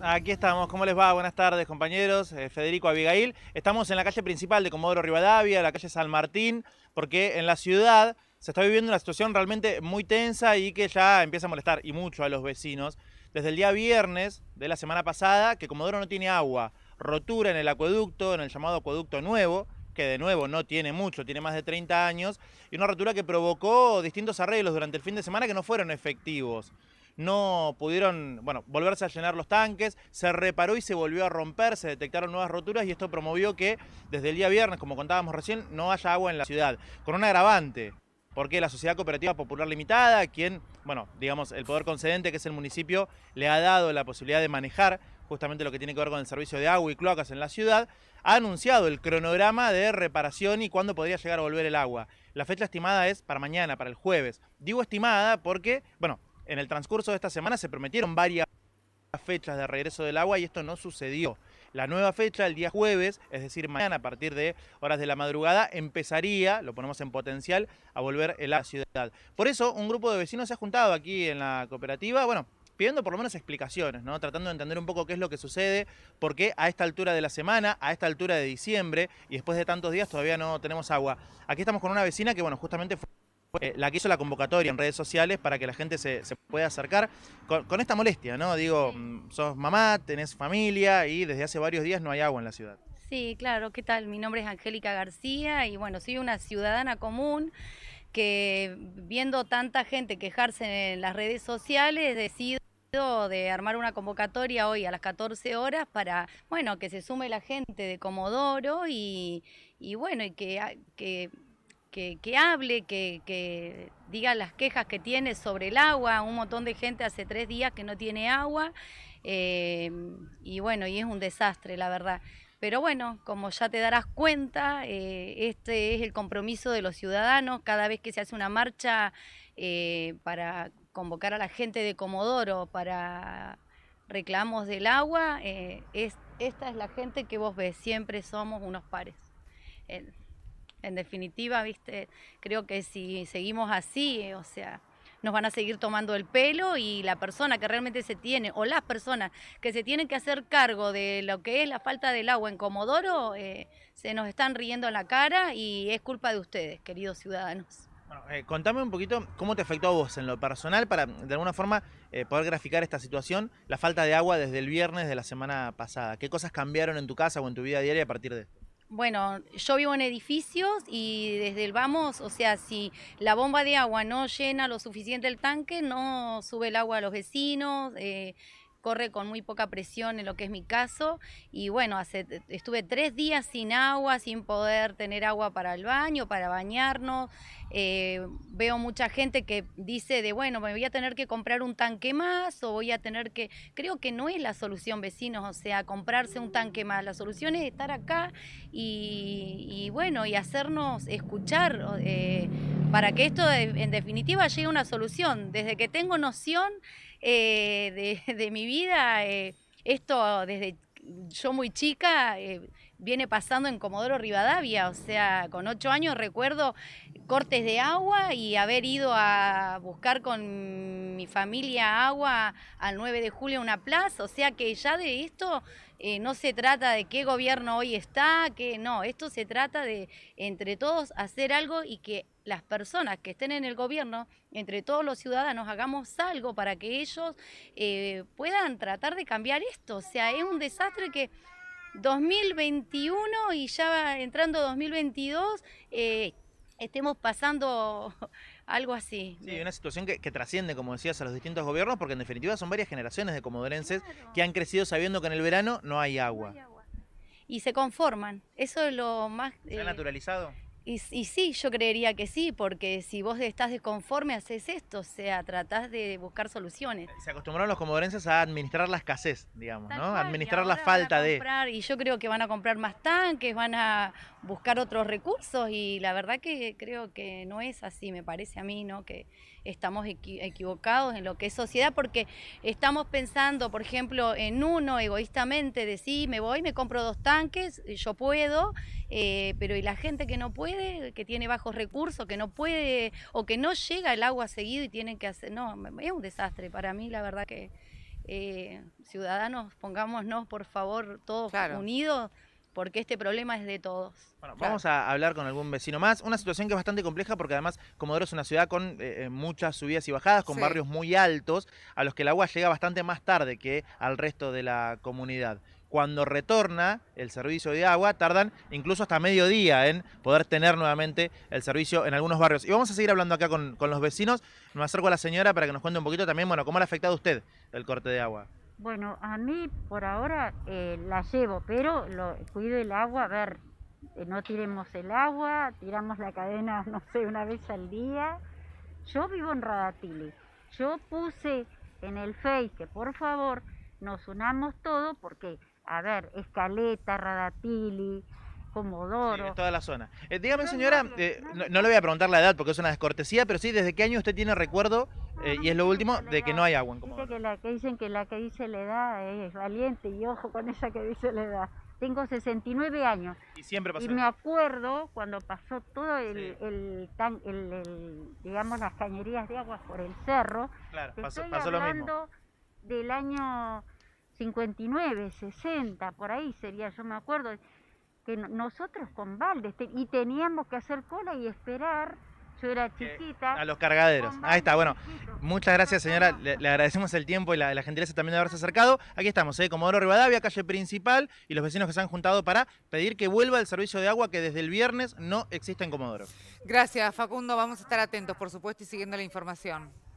Aquí estamos, ¿cómo les va? Buenas tardes compañeros, eh, Federico Abigail. Estamos en la calle principal de Comodoro Rivadavia, la calle San Martín, porque en la ciudad se está viviendo una situación realmente muy tensa y que ya empieza a molestar y mucho a los vecinos. Desde el día viernes de la semana pasada, que Comodoro no tiene agua, rotura en el acueducto, en el llamado acueducto nuevo, que de nuevo no tiene mucho, tiene más de 30 años, y una rotura que provocó distintos arreglos durante el fin de semana que no fueron efectivos no pudieron, bueno, volverse a llenar los tanques, se reparó y se volvió a romper, se detectaron nuevas roturas y esto promovió que desde el día viernes, como contábamos recién, no haya agua en la ciudad, con un agravante, porque la Sociedad Cooperativa Popular Limitada, quien, bueno, digamos, el poder concedente que es el municipio, le ha dado la posibilidad de manejar justamente lo que tiene que ver con el servicio de agua y cloacas en la ciudad, ha anunciado el cronograma de reparación y cuándo podría llegar a volver el agua. La fecha estimada es para mañana, para el jueves. Digo estimada porque, bueno, en el transcurso de esta semana se prometieron varias fechas de regreso del agua y esto no sucedió. La nueva fecha, el día jueves, es decir, mañana a partir de horas de la madrugada, empezaría, lo ponemos en potencial, a volver a la ciudad. Por eso, un grupo de vecinos se ha juntado aquí en la cooperativa, bueno, pidiendo por lo menos explicaciones, ¿no? Tratando de entender un poco qué es lo que sucede, por qué a esta altura de la semana, a esta altura de diciembre y después de tantos días todavía no tenemos agua. Aquí estamos con una vecina que, bueno, justamente fue eh, la que hizo la convocatoria en redes sociales para que la gente se, pueda acercar con, esta molestia, ¿no? Digo, mm, sos mamá, tenés familia y desde hace varios días no hay agua en la ciudad. Sí, claro, ¿qué tal? Mi nombre es Angélica García y bueno, soy una ciudadana común que viendo tanta gente quejarse en las redes sociales, decido de armar una convocatoria hoy a las 14 horas para, bueno, que se sume la gente de Comodoro y, bueno, y que que, hable, que, diga las quejas que tiene sobre el agua. Un montón de gente hace tres días que no tiene agua eh, y bueno, y es un desastre, la verdad. Pero bueno, como ya te darás cuenta, eh, este es el compromiso de los ciudadanos. Cada vez que se hace una marcha eh, para convocar a la gente de Comodoro para reclamos del agua, esta es la gente que vos ves, siempre somos unos pares. En definitiva, viste, creo que si seguimos así, o sea, nos van a seguir tomando el pelo y la persona que realmente se tiene o las personas que se tienen que hacer cargo de lo que es la falta del agua en Comodoro eh, se nos están riendo en la cara y es culpa de ustedes, queridos ciudadanos. Bueno, eh, contame un poquito cómo te afectó a vos en lo personal para de alguna forma eh, poder graficar esta situación, la falta de agua desde el viernes de la semana pasada. ¿Qué cosas cambiaron en tu casa o en tu vida diaria a partir de bueno, yo vivo en edificios y desde el vamos, o sea, si la bomba de agua no llena lo suficiente el tanque, no sube el agua a los vecinos. Eh, corre con muy poca presión en lo que es mi caso. Y bueno, hace, eh, estuve tres días sin agua, sin poder tener agua para el baño, para bañarnos. Eh, veo mucha gente que dice de, bueno, me voy a tener que comprar un tanque más o voy a tener que... Creo que no es la solución, vecinos, o sea, comprarse un tanque más. La solución es estar acá y, bueno, y hacernos escuchar eh, para que esto en definitiva llegue a una solución. Desde que tengo noción... Eh, de, mi vida. Eh, esto desde yo muy chica eh, viene pasando en Comodoro Rivadavia, o sea, con ocho años recuerdo cortes de agua y haber ido a buscar con mi familia agua al 9 de julio una plaza, o sea que ya de esto no se trata de qué gobierno hoy está, que no, esto se trata de entre todos hacer algo y que las personas que estén en el gobierno, entre todos los ciudadanos, hagamos algo para que ellos eh, puedan tratar de cambiar esto. O sea, es un desastre que 2021 y ya entrando 2022 eh, estemos pasando algo así. Sí, una situación que, trasciende, como decías, a los distintos gobiernos, porque en definitiva son varias generaciones de comodorenses que han crecido sabiendo que en el verano no hay agua. Y se conforman, eso es lo más... ¿Se eh, naturalizado? Y, sí, yo creería que sí, porque si vos estás desconforme, haces esto, o sea, tratás de buscar soluciones. Se acostumbraron los comodorenses a administrar la escasez, digamos, ¿no? administrar la falta de... Y yo creo que van a comprar más tanques, van a buscar otros recursos y la verdad que creo que no es así, me parece a mí, ¿no? Que estamos equivocados en lo que es sociedad porque estamos pensando, por ejemplo, en uno egoístamente, de sí, me voy, me compro dos tanques, yo puedo, eh, pero y la gente que no puede, que tiene bajos recursos, que no puede o que no llega el agua seguido y tienen que hacer... No, es un desastre para mí, la verdad que eh, ciudadanos, pongámonos por favor todos unidos porque este problema es de todos. Bueno, vamos a hablar con algún vecino más. Una situación que es bastante compleja porque además Comodoro es una ciudad con eh, eh, muchas subidas y bajadas, con barrios muy altos, a los que el agua llega bastante más tarde que al resto de la comunidad cuando retorna el servicio de agua, tardan incluso hasta mediodía en poder tener nuevamente el servicio en algunos barrios. Y vamos a seguir hablando acá con, con los vecinos. Me acerco a la señora para que nos cuente un poquito también, bueno, cómo le ha afectado a usted el corte de agua. Bueno, a mí por ahora eh, la llevo, pero lo, cuido el agua, a ver, eh, no tiremos el agua, tiramos la cadena, no sé, una vez al día. Yo vivo en Radatili. Yo puse en el Face que por favor nos unamos todos porque a ver, Escaleta, Radatili, Comodoro. en toda la zona. Eh, dígame, señora, eh, no, le voy a preguntar la edad porque es una descortesía, pero sí, ¿desde qué año usted tiene recuerdo, eh, y es lo último, de que no hay agua en Comodoro? Dice que la que dicen que la que dice la edad es valiente y ojo con esa que dice la edad. Tengo 69 años. Y siempre pasó. Y me acuerdo cuando pasó todo el, digamos, las cañerías de agua por el cerro. Claro, pasó, lo mismo. del año 59, 60, por ahí sería, yo me acuerdo, que nosotros con balde y teníamos que hacer cola y esperar yo era eh, chiquita. a los cargaderos. Ahí está, bueno. Muchas gracias, señora. Le, agradecemos el tiempo y la, gentileza también de haberse acercado. Aquí estamos, ¿eh? Comodoro Rivadavia, calle principal, y los vecinos que se han juntado para pedir que vuelva el servicio de agua que desde el viernes no existe en Comodoro. Gracias, Facundo. Vamos a estar atentos, por supuesto, y siguiendo la información.